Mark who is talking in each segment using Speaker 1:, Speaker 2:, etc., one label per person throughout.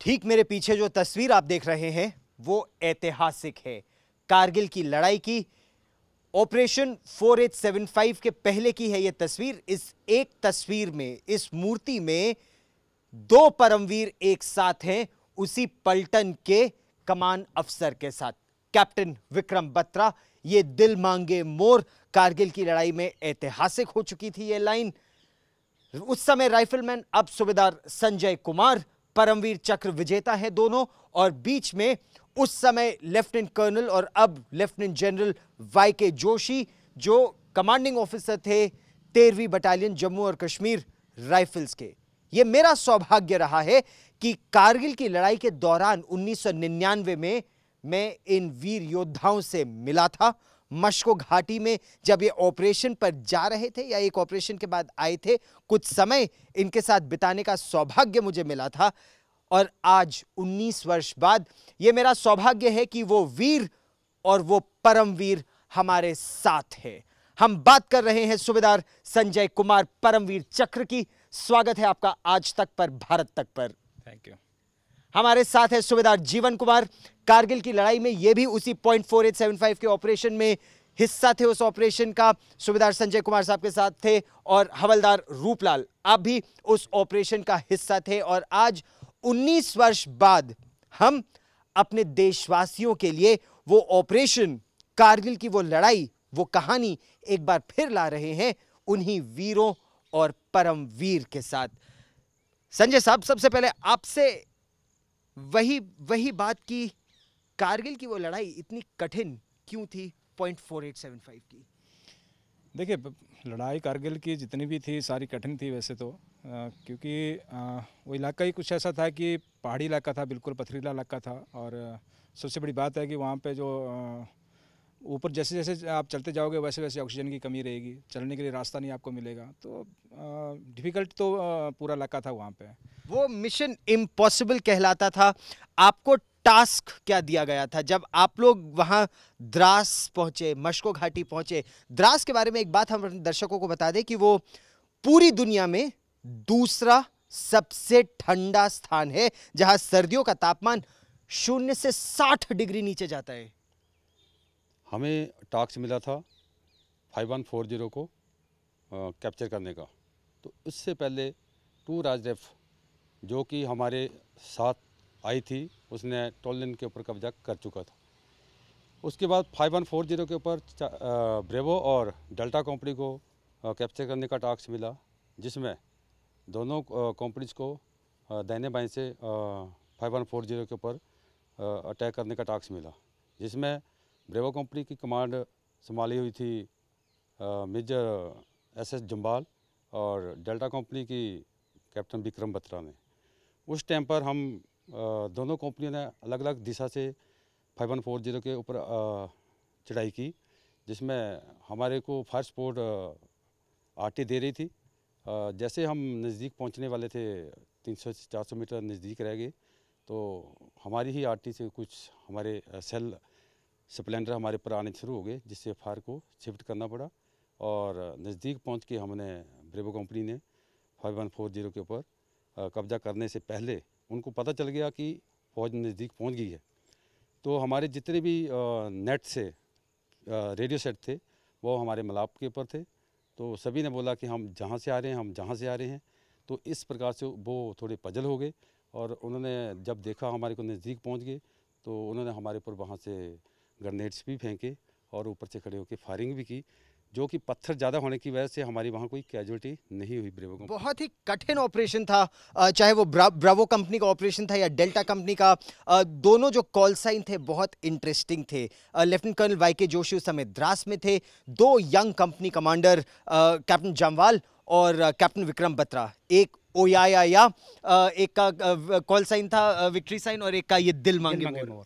Speaker 1: ठीक मेरे पीछे जो तस्वीर आप देख रहे हैं वो ऐतिहासिक है कारगिल की लड़ाई की ऑपरेशन 4875 के पहले की है ये तस्वीर इस एक तस्वीर में इस मूर्ति में दो परमवीर एक साथ हैं उसी पलटन के कमान अफसर के साथ कैप्टन विक्रम बत्रा ये दिल मांगे मोर कारगिल की लड़ाई में ऐतिहासिक हो चुकी थी ये लाइन उस समय राइफलमैन अब सूबेदार संजय कुमार परमवीर चक्र विजेता हैं दोनों और बीच में उस समय लेफ्टिनेंट कर्नल और अब लेफ्टिनेंट जनरल वाई के जोशी जो कमांडिंग ऑफिसर थे तेरहवीं बटालियन जम्मू और कश्मीर राइफल्स के ये मेरा सौभाग्य रहा है कि कारगिल की लड़ाई के दौरान 1999 में मैं इन वीर योद्धाओं से मिला था मशको घाटी में जब ये ऑपरेशन पर जा रहे थे या एक ऑपरेशन के बाद आए थे कुछ समय इनके साथ बिताने का सौभाग्य मुझे मिला था और आज 19 वर्ष बाद ये मेरा सौभाग्य है कि वो वीर और वो परमवीर हमारे साथ है हम बात कर रहे हैं सुबेदार संजय कुमार परमवीर चक्र की स्वागत है आपका आज तक पर भारत तक पर थैंक यू हमारे साथ है सुबेदार जीवन कुमार कारगिल की लड़ाई में ये भी उसी point four eight seven five के ऑपरेशन में हिस्सा थे उस ऑपरेशन का सुबेदार संजय कुमार साहब के साथ थे और हवलदार रूपलाल आप भी उस ऑपरेशन का हिस्सा थे और आज 19 वर्ष बाद हम अपने देशवासियों के लिए वो ऑपरेशन कारगिल की वो लड़ाई वो कहानी एक बार फिर ला रहे हैं उन्हीं वीरों और परमवीर के साथ संजय साहब सबसे पहले आपसे वही वही बात की कारगिल की वो लड़ाई इतनी कठिन क्यों थी point four eight seven five की देखिए
Speaker 2: लड़ाई कारगिल की जितनी भी थी सारी कठिन थी वैसे तो आ, क्योंकि आ, वो इलाका ही कुछ ऐसा था कि पहाड़ी इलाका था बिल्कुल पथरीला इलाका था और सबसे बड़ी बात है कि वहाँ पे जो आ, ऊपर जैसे जैसे आप चलते जाओगे वैसे वैसे ऑक्सीजन की कमी रहेगी चलने के लिए रास्ता नहीं आपको मिलेगा
Speaker 1: तो डिफ़िकल्ट तो पूरा इलाका था वहाँ पे वो मिशन इम्पॉसिबल कहलाता था आपको टास्क क्या दिया गया था जब आप लोग वहाँ द्रास पहुँचे मशको घाटी पहुँचे द्रास के बारे में एक बात हम दर्शकों को बता दें कि वो पूरी दुनिया में दूसरा सबसे ठंडा स्थान है जहाँ सर्दियों का तापमान शून्य से साठ डिग्री नीचे जाता है
Speaker 3: हमें टास्क मिला था फाइव वन फोर ज़ीरो को कैप्चर करने का तो उससे पहले टू राज रेफ जो कि हमारे साथ आई थी उसने टोलिन के ऊपर कब्जा कर चुका था उसके बाद फाइव वन फोर जीरो के ऊपर ब्रेवो और डेल्टा कंपनी को कैप्चर करने का टास्क मिला जिसमें दोनों कंपनीज को दैने बाएँ से फाइव वन फोर जीरो के ऊपर अटैक करने का टास्क मिला जिसमें ब्रेवा कंपनी की कमांड संभाली हुई थी मेजर एस एस जम्बाल और डेल्टा कंपनी की कैप्टन विक्रम बत्रा ने उस टाइम पर हम दोनों कंपनियों ने अलग अलग दिशा से फाइव वन फोर जीरो के ऊपर चढ़ाई की जिसमें हमारे को फायर सपोर्ट आरटी दे रही थी जैसे हम नज़दीक पहुंचने वाले थे 300 से 400 मीटर नज़दीक रह गए तो हमारी ही आरटी से कुछ हमारे सेल स्प्लेंडर हमारे पर आने शुरू हो गए जिससे फायर को शिफ्ट करना पड़ा और नज़दीक पहुंच के हमने ब्रेबो कंपनी ने फाइव वन फोर जीरो के ऊपर कब्जा करने से पहले उनको पता चल गया कि फ़ौज नज़दीक पहुंच गई है तो हमारे जितने भी नेट से रेडियो सेट थे वो हमारे मलाप के ऊपर थे तो सभी ने बोला कि हम जहाँ से आ रहे हैं हम जहाँ से आ रहे हैं तो इस प्रकार से वो थोड़े पजल हो गए और उन्होंने जब देखा हमारे को नज़दीक पहुँच गए तो उन्होंने हमारे ऊपर वहाँ से ग्रनेड्स भी फेंके और ऊपर से खड़े होकर फायरिंग भी की जो कि पत्थर ज़्यादा होने की वजह से हमारी वहाँ कोई
Speaker 1: कैजुअलिटी नहीं हुई ब्रेवो बहुत ही कठिन ऑपरेशन था चाहे वो ब्रावो कंपनी का ऑपरेशन था या डेल्टा कंपनी का दोनों जो कॉल साइन थे बहुत इंटरेस्टिंग थे लेफ्टिनेंट कर्नल वाई के जोशी उस समय द्रास में थे दो young company commander captain Jamwal और कैप्टन विक्रम बत्रा एक ओ या, या, या एक का कॉल साइन था विक्ट्री साइन और एक का ये दिल मांगे, दिल मांगे मोर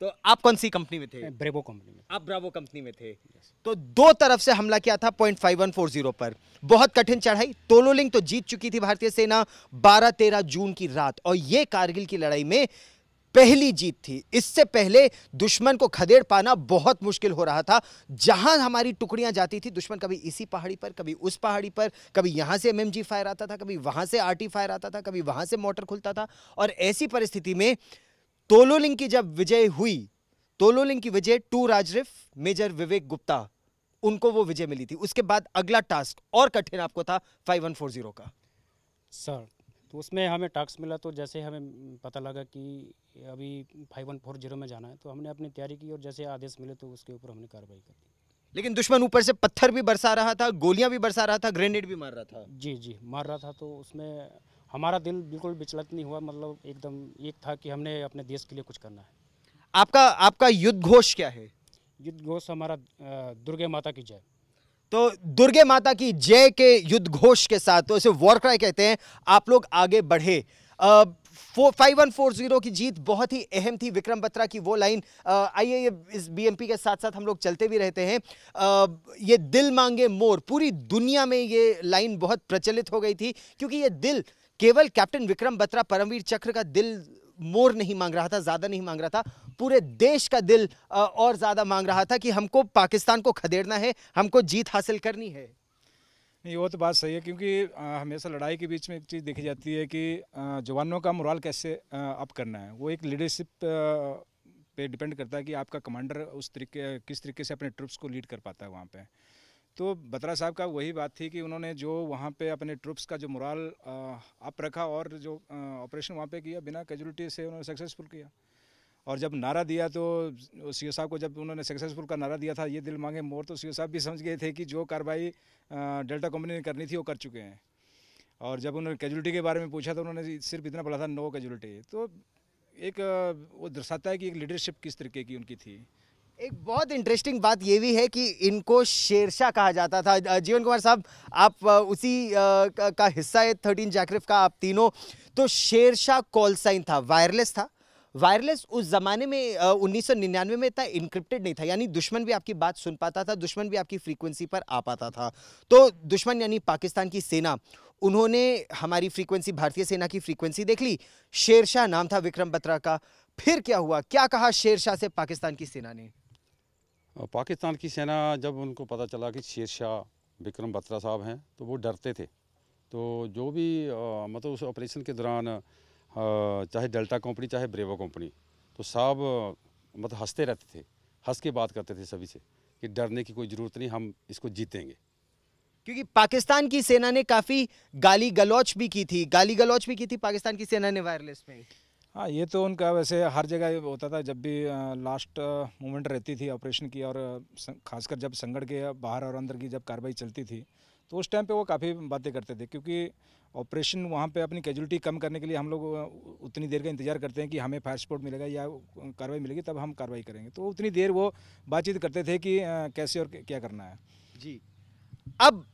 Speaker 1: तो आप कौन सी कंपनी में थे ब्रेवो कंपनी में आप ब्रावो कंपनी में थे तो दो तरफ से हमला किया था point five one four zero पर बहुत कठिन चढ़ाई तोलोलिंग तो जीत चुकी थी भारतीय सेना बारह तेरह जून की रात और ये कारगिल की लड़ाई में पहली जीत थी इससे पहले दुश्मन को खदेड़ पाना बहुत मुश्किल हो रहा था जहां हमारी टुकड़ियां जाती थी दुश्मन कभी इसी पहाड़ी पर कभी उस पहाड़ी पर कभी यहां से एमएमजी फायर आता था कभी वहां से आरटी फायर आता था कभी वहां से मोटर खुलता था और ऐसी परिस्थिति में तोलोलिंग की जब विजय हुई तोलोलिंग की विजय टू राजरिफ मेजर विवेक गुप्ता उनको वो विजय मिली थी उसके बाद अगला टास्क और कठिन आपको था फाइव वन फोर जीरो का सर
Speaker 3: तो उसमें हमें टास्क मिला तो जैसे हमें पता लगा कि अभी फाइव वन फोर जीरो में जाना है तो हमने अपनी तैयारी की और जैसे आदेश मिले तो
Speaker 1: उसके ऊपर हमने कार्रवाई कर दी लेकिन दुश्मन ऊपर से पत्थर भी बरसा रहा था गोलियां भी बरसा रहा था ग्रेनेड भी मार रहा था
Speaker 3: जी जी मार रहा था तो उसमें हमारा दिल बिल्कुल विचलित नहीं हुआ मतलब एकदम एक था कि हमने अपने देश के लिए कुछ करना है
Speaker 1: आपका आपका युद्ध घोष क्या है
Speaker 3: युद्ध घोष हमारा दुर्गे माता की जय
Speaker 1: तो दुर्गे माता की जय के युद्ध घोष के साथ तो इसे वॉर क्राई कहते हैं आप लोग आगे बढ़े फाइव वन फोर जीरो की जीत बहुत ही अहम थी विक्रम बत्रा की वो लाइन आइए ये इस बीएमपी के साथ साथ हम लोग चलते भी रहते हैं आ, ये दिल मांगे मोर पूरी दुनिया में ये लाइन बहुत प्रचलित हो गई थी क्योंकि ये दिल केवल कैप्टन विक्रम बत्रा परमवीर चक्र का दिल मोर नहीं मांग रहा था ज़्यादा नहीं मांग रहा था पूरे देश का दिल और ज़्यादा मांग रहा था कि हमको पाकिस्तान को खदेड़ना है हमको जीत हासिल करनी है नहीं वो तो
Speaker 2: बात सही है क्योंकि हमेशा लड़ाई के बीच में एक चीज़ देखी जाती है कि जवानों का मुराल कैसे अप करना है वो एक लीडरशिप पे डिपेंड करता है कि आपका कमांडर उस तरीके किस तरीके से अपने ट्रुप्स को लीड कर पाता है वहाँ पे तो बत्रा साहब का वही बात थी कि उन्होंने जो वहाँ पे अपने ट्रुप्स का जो मुराल अप रखा और जो ऑपरेशन वहाँ पे किया बिना कैजुअलिटी से उन्होंने सक्सेसफुल किया और जब नारा दिया तो सी ओ साहब को जब उन्होंने सक्सेसफुल का नारा दिया था ये दिल मांगे मोर तो सी ओ साहब भी समझ गए थे कि जो कार्रवाई डेल्टा कंपनी ने करनी थी वो कर चुके हैं और जब उन्होंने कैजुअलिटी के बारे में पूछा तो उन्होंने सिर्फ इतना बोला था नो कैजुअलिटी तो एक वो दर्शाता है कि एक लीडरशिप किस तरीके की उनकी थी
Speaker 1: एक बहुत इंटरेस्टिंग बात ये भी है कि इनको शेरशाह कहा जाता था जीवन कुमार साहब आप उसी का हिस्सा है थर्टीन जैक्रिफ का आप तीनों तो शेरशाह कॉल साइन था वायरलेस था वायरलेस उस ज़माने में उन्नीस में इतना इनक्रिप्टेड नहीं था यानी दुश्मन भी आपकी बात सुन पाता था दुश्मन भी आपकी फ्रीक्वेंसी पर आ पाता था तो दुश्मन यानी पाकिस्तान की सेना उन्होंने हमारी फ्रीक्वेंसी भारतीय सेना की फ्रीक्वेंसी देख ली शेरशाह नाम था विक्रम बत्रा का फिर क्या हुआ क्या कहा शेरशाह से पाकिस्तान की सेना ने
Speaker 3: पाकिस्तान की सेना जब उनको पता चला कि शेर शाह विक्रम बत्रा साहब हैं तो वो डरते थे तो जो भी मतलब उस ऑपरेशन के दौरान चाहे डेल्टा कंपनी चाहे ब्रेवा कंपनी तो साहब मतलब हंसते रहते थे हंस के बात करते थे सभी से कि डरने की कोई ज़रूरत नहीं हम इसको जीतेंगे
Speaker 1: क्योंकि पाकिस्तान की सेना ने काफ़ी गाली गलौच भी की थी गाली गलौच भी की थी पाकिस्तान की सेना ने वायरलेस में हाँ ये तो उनका वैसे हर जगह होता था जब भी लास्ट मोमेंट रहती थी ऑपरेशन
Speaker 2: की और खासकर जब संगठ के बाहर और अंदर की जब कार्रवाई चलती थी तो उस टाइम पे वो काफ़ी बातें करते थे क्योंकि ऑपरेशन वहाँ पे अपनी कैजुअलिटी कम करने के लिए हम लोग उतनी देर का इंतजार करते हैं कि हमें फायर सपोर्ट मिलेगा या कार्रवाई मिलेगी तब हम कार्रवाई करेंगे तो उतनी देर वो बातचीत
Speaker 1: करते थे कि कैसे और क्या करना है जी अब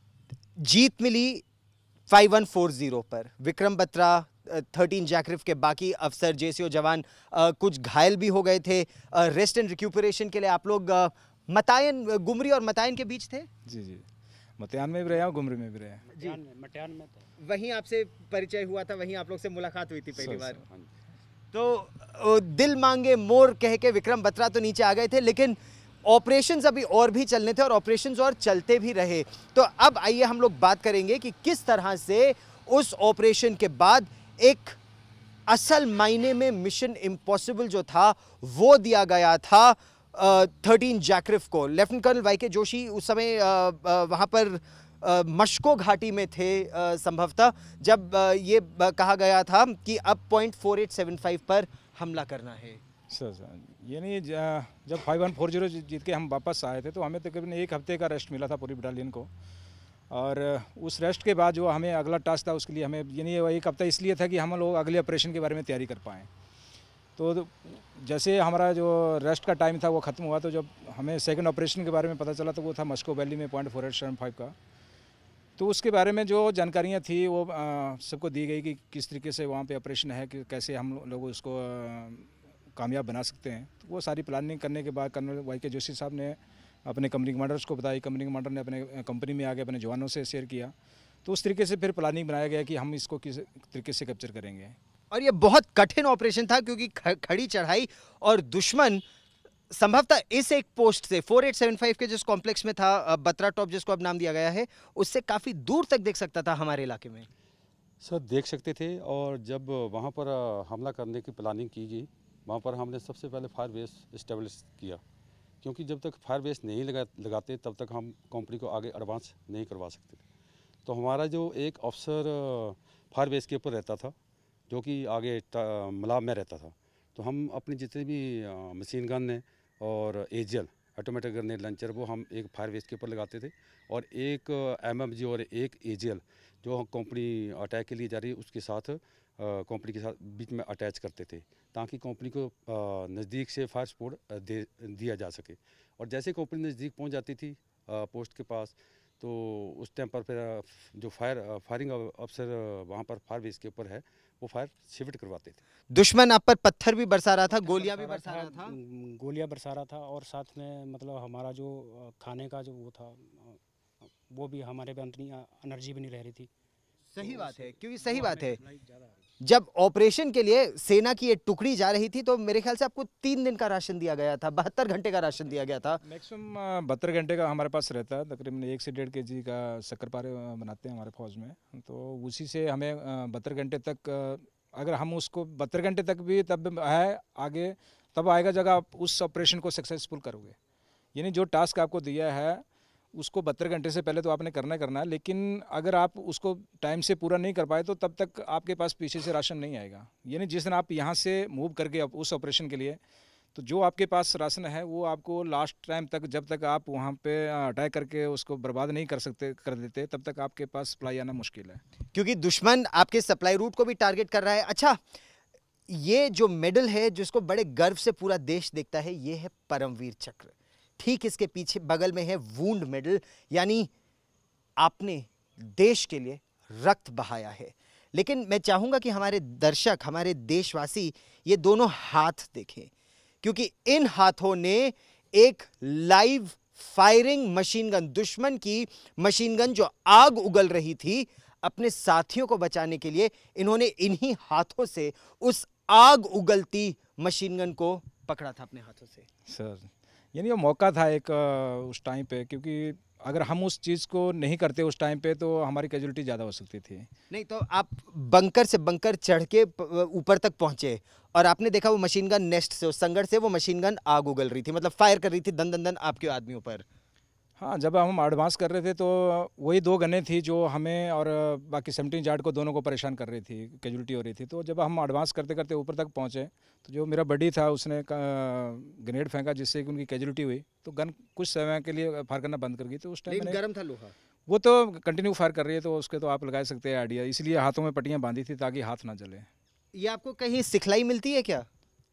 Speaker 1: जीत मिली 5140 पर विक्रम बत्रा थर्टीन जैकरिफ के बाकी अफसर जे जवान कुछ घायल भी हो गए थे रेस्ट एंड रिक्यूपरेशन के लिए आप लोग मतायन गुमरी और मतायन के बीच थे जी जी मतयान में भी रहे और गुमरी में भी रहे जी मतायन में तो। वहीं आपसे परिचय हुआ था वहीं आप लोग से मुलाकात हुई थी पहली बार हाँ तो दिल मांगे मोर कह के विक्रम बत्रा तो नीचे आ गए थे लेकिन ऑपरेशंस अभी और भी चलने थे और ऑपरेशंस और चलते भी रहे तो अब आइए हम लोग बात करेंगे कि किस तरह से उस ऑपरेशन के बाद एक असल मायने में मिशन इम्पॉसिबल जो था वो दिया गया था थर्टीन जैक्रिफ को लेफ्टिनेंट कर्नल वाई के जोशी उस समय वहाँ पर मशको घाटी में थे संभवतः जब ये कहा गया था कि अब point four eight seven five पर हमला करना है सर यानी जब फाइव वन फोर जीरो जीत के
Speaker 2: हम वापस आए थे तो हमें तकरीबन एक हफ्ते का रेस्ट मिला था पूरी बटालियन को और उस रेस्ट के बाद जो हमें अगला टास्क था उसके लिए हमें यानी एक हफ्ता इसलिए था कि हम लोग अगले ऑपरेशन के बारे में तैयारी कर पाएँ तो जैसे हमारा जो रेस्ट का टाइम था वो ख़त्म हुआ तो जब हमें सेकंड ऑपरेशन के बारे में पता चला तो वो था मस्को वैली में point four eight seven five का तो उसके बारे में जो जानकारियाँ थी वो सबको दी गई कि किस तरीके से वहाँ पे ऑपरेशन है कि कैसे हम लोग उसको कामयाब बना सकते हैं तो वो सारी प्लानिंग करने के बाद कर्नल वाई के जोशी साहब ने अपने कंपनी कमांडर्स को बताई कंपनी कमांडर ने अपने कंपनी में आगे अपने जवानों से शेयर किया
Speaker 1: तो उस तरीके से फिर प्लानिंग बनाया गया कि हम इसको किस तरीके से कैप्चर करेंगे और ये बहुत कठिन ऑपरेशन था क्योंकि खड़ी चढ़ाई और दुश्मन संभवतः इस एक पोस्ट से 4875 के जिस कॉम्प्लेक्स में था बत्रा टॉप जिसको अब नाम दिया गया है उससे काफ़ी दूर तक देख सकता था हमारे इलाके में
Speaker 3: सर देख सकते थे और जब वहाँ पर हमला करने की प्लानिंग की गई वहाँ पर हमने सबसे पहले फायर बेस इस्टेब्लिश किया क्योंकि जब तक फायर बेस नहीं लगा लगाते तब तक हम कंपनी को आगे एडवांस नहीं करवा सकते तो हमारा जो एक अफसर फायर बेस के ऊपर रहता था जो कि आगे मलाब में रहता था तो हम अपनी जितनी भी मशीन गन है और एजल ऑटोमेटिक ग्रेनेड लंचर वो हम एक फायर बेस के ऊपर लगाते थे और एक एम और एक एजल जो कंपनी अटैक के लिए जा रही है उसके साथ कंपनी के साथ बीच में अटैच करते थे ताकि कंपनी को नज़दीक से फायर सपोर्ट दे दिया जा सके और जैसे कंपनी नज़दीक पहुंच जाती थी पोस्ट के पास तो उस टाइम पर फिर जो फायर फायरिंग अफसर वहाँ पर फायर बेस के ऊपर है वो फायर शिफ्ट करवाते थे दुश्मन
Speaker 1: आप पर पत्थर भी बरसा रहा था गोलियां भी बरसा
Speaker 3: रहा था हाँ, गोलियां बरसा रहा था और साथ में मतलब हमारा जो खाने का जो वो था वो भी हमारे पे अंतनी एनर्जी भी नहीं रह
Speaker 1: रही थी सही तो बात है क्योंकि सही बात है जब ऑपरेशन के लिए सेना की एक टुकड़ी जा रही थी तो मेरे ख्याल से आपको तीन दिन का राशन दिया गया था बहत्तर घंटे का राशन दिया गया था
Speaker 2: मैक्सिमम बहत्तर घंटे का हमारे पास रहता है तकरीबन एक से डेढ़ के जी का शक्कर पारे बनाते हैं हमारे फौज में तो उसी से हमें बहत्तर घंटे तक अगर हम उसको बहत्तर घंटे तक भी तब है आगे तब आएगा जगह आप उस ऑपरेशन को सक्सेसफुल करोगे यानी जो टास्क आपको दिया है उसको बहत्तर घंटे से पहले तो आपने करना करना है लेकिन अगर आप उसको टाइम से पूरा नहीं कर पाए तो तब तक आपके पास पीछे से राशन नहीं आएगा यानी जिस दिन आप यहाँ से मूव करके उस ऑपरेशन के लिए तो जो आपके पास राशन है वो आपको लास्ट टाइम तक जब तक आप वहाँ पे अटैक करके उसको बर्बाद नहीं कर सकते कर देते तब तक आपके पास सप्लाई
Speaker 1: आना मुश्किल है क्योंकि दुश्मन आपके सप्लाई रूट को भी टारगेट कर रहा है अच्छा ये जो मेडल है जिसको बड़े गर्व से पूरा देश देखता है ये है परमवीर चक्र ठीक इसके पीछे बगल में है वूंड मेडल यानी आपने देश के लिए रक्त बहाया है लेकिन मैं चाहूँगा कि हमारे दर्शक हमारे देशवासी ये दोनों हाथ देखें क्योंकि इन हाथों ने एक लाइव फायरिंग मशीन गन दुश्मन की मशीन गन जो आग उगल रही थी अपने साथियों को बचाने के लिए इन्होंने इन्हीं हाथों से उस आग उगलती मशीन गन को पकड़ा था अपने हाथों से सर यानी वो मौका था
Speaker 2: एक उस टाइम पे क्योंकि अगर हम उस चीज़ को नहीं करते उस टाइम पे तो हमारी कैजुअलिटी
Speaker 1: ज़्यादा हो सकती थी नहीं तो आप बंकर से बंकर चढ़ के ऊपर तक पहुँचे और आपने देखा वो मशीन गन नेस्ट से उस संगठ से वो मशीन गन आग उगल रही थी मतलब फायर कर रही थी दन दन दन आपके आदमियों पर हाँ जब हम एडवांस कर रहे थे तो वही दो गने थी जो हमें
Speaker 2: और बाकी सेवनटीन जार्ड को दोनों को परेशान कर रही थी कैजुअलिटी हो रही थी तो जब हम एडवांस करते करते ऊपर तक पहुँचे तो जो मेरा बडी था उसने ग्रेनेड फेंका जिससे कि उनकी कैजुअलिटी हुई तो गन कुछ समय के लिए फायर करना बंद कर गई तो उस टाइम गर्म था लोहा वो तो कंटिन्यू फायर कर रही है तो उसके तो आप लगा सकते हैं आइडिया इसलिए हाथों में पट्टियाँ बांधी थी ताकि हाथ ना जले
Speaker 1: ये आपको कहीं सिखलाई मिलती है क्या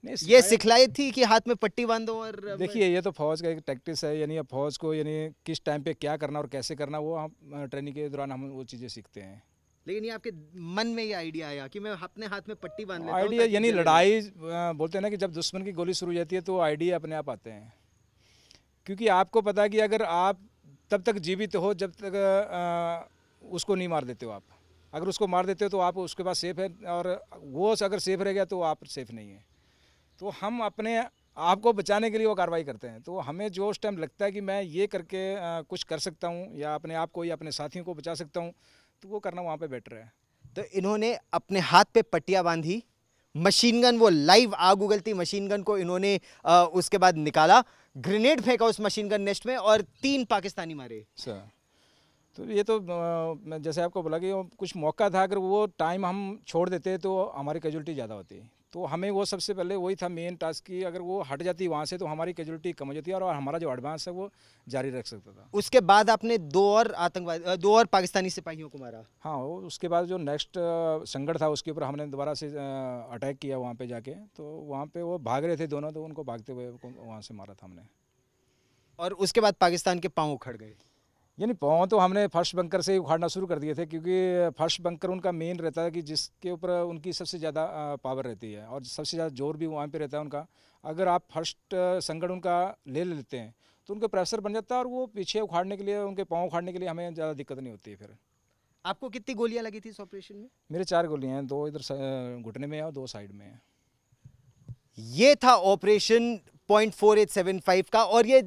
Speaker 1: ये सिखलाई
Speaker 2: थी कि हाथ में पट्टी बांधो
Speaker 1: और देखिए
Speaker 2: ये तो फौज का एक टैक्टिस है यानी फौज को यानी किस टाइम पे क्या करना और कैसे करना वो हम ट्रेनिंग के दौरान हम वो चीज़ें सीखते हैं
Speaker 1: लेकिन ये आपके मन में ये आइडिया आया कि मैं अपने हाथ में पट्टी बांध लेता आइडिया यानी लड़ाई
Speaker 2: बोलते हैं ना कि जब दुश्मन की गोली शुरू हो जाती है तो आइडिया अपने आप आते हैं क्योंकि आपको पता है कि अगर आप तब तक जीवित हो जब तक उसको नहीं मार देते हो आप अगर उसको मार देते हो तो आप उसके पास सेफ़ है और वो अगर सेफ़ रह गया तो आप सेफ़ नहीं है तो हम अपने आप को बचाने के लिए वो कार्रवाई करते हैं तो हमें जो उस टाइम लगता है कि मैं ये करके आ, कुछ कर सकता हूँ या अपने आप को या अपने साथियों को बचा सकता हूँ तो वो करना वहाँ पे बेटर है
Speaker 1: तो इन्होंने अपने हाथ पे पट्टियाँ बांधी मशीन गन वो लाइव आग उगलती मशीन गन को इन्होंने आ, उसके बाद निकाला ग्रेनेड फेंका उस मशीन गन नेस्ट में और तीन पाकिस्तानी मारे सर अच्छा। तो ये तो मैं जैसे आपको
Speaker 2: बोला कि कुछ मौका था अगर वो टाइम हम छोड़ देते तो हमारी कैजुअलिटी ज़्यादा होती है तो हमें वो सबसे पहले वही था मेन टास्क कि अगर वो हट जाती वहाँ से तो हमारी कैजुअलिटी कम हो जाती और हमारा जो एडवांस है वो जारी रख सकता था उसके बाद आपने दो और आतंकवादी दो और पाकिस्तानी सिपाहियों को मारा हाँ उसके बाद जो नेक्स्ट संगठ था उसके ऊपर हमने दोबारा से अटैक किया वहाँ पर जाके तो वहाँ पर वो भाग रहे थे दोनों तो उनको भागते हुए वहाँ से मारा था हमने
Speaker 1: और उसके बाद पाकिस्तान के पाँव उखड़ गए यानी पाँव तो हमने फर्श बंकर से ही उखाड़ना शुरू कर दिए थे
Speaker 2: क्योंकि फर्श बंकर उनका मेन रहता है कि जिसके ऊपर उनकी सबसे ज़्यादा पावर रहती है और सबसे ज़्यादा जोर भी वहाँ पे रहता है उनका अगर आप फर्स्ट संगड़ उनका ले लेते हैं तो उनका प्रेशर बन जाता है और वो पीछे उखाड़ने के लिए उनके पाँव उखाड़ने के लिए हमें ज़्यादा दिक्कत नहीं होती है फिर
Speaker 1: आपको कितनी गोलियाँ लगी थी इस ऑपरेशन में मेरे चार गोलियाँ हैं दो इधर घुटने में है और दो साइड में है ये था operation point four eight seven five का और ये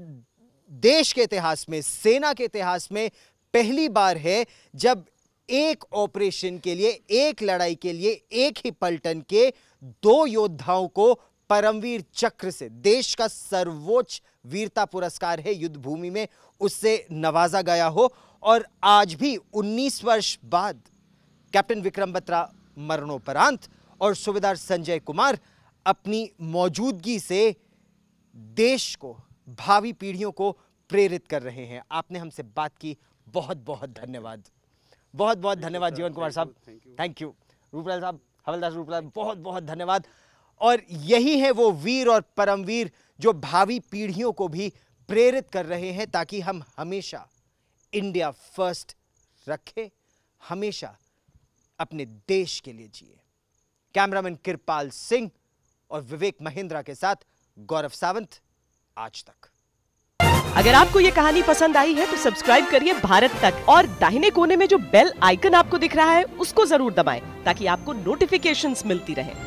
Speaker 1: देश के इतिहास में सेना के इतिहास में पहली बार है जब एक ऑपरेशन के लिए एक लड़ाई के लिए एक ही पलटन के दो योद्धाओं को परमवीर चक्र से देश का सर्वोच्च वीरता पुरस्कार है युद्ध भूमि में उससे नवाजा गया हो और आज भी 19 वर्ष बाद कैप्टन विक्रम बत्रा मरणोपरांत और सूबेदार संजय कुमार अपनी मौजूदगी से देश को भावी पीढ़ियों को प्रेरित कर रहे हैं आपने हमसे बात की बहुत बहुत धन्यवाद बहुत बहुत धन्यवाद जीवन कुमार साहब थैंक यू रूपलाल साहब हवलदास रूपलाल बहुत बहुत धन्यवाद और यही है वो वीर और परमवीर जो भावी पीढ़ियों को भी प्रेरित कर रहे हैं ताकि हम हमेशा इंडिया फर्स्ट रखें हमेशा अपने देश के लिए जिए कैमरामैन कृपाल सिंह और विवेक महेंद्रा के साथ गौरव सावंत आज तक अगर आपको ये कहानी पसंद आई है तो सब्सक्राइब करिए भारत तक और दाहिने कोने में जो बेल आइकन आपको दिख रहा है उसको जरूर दबाएं ताकि आपको नोटिफिकेशंस मिलती रहे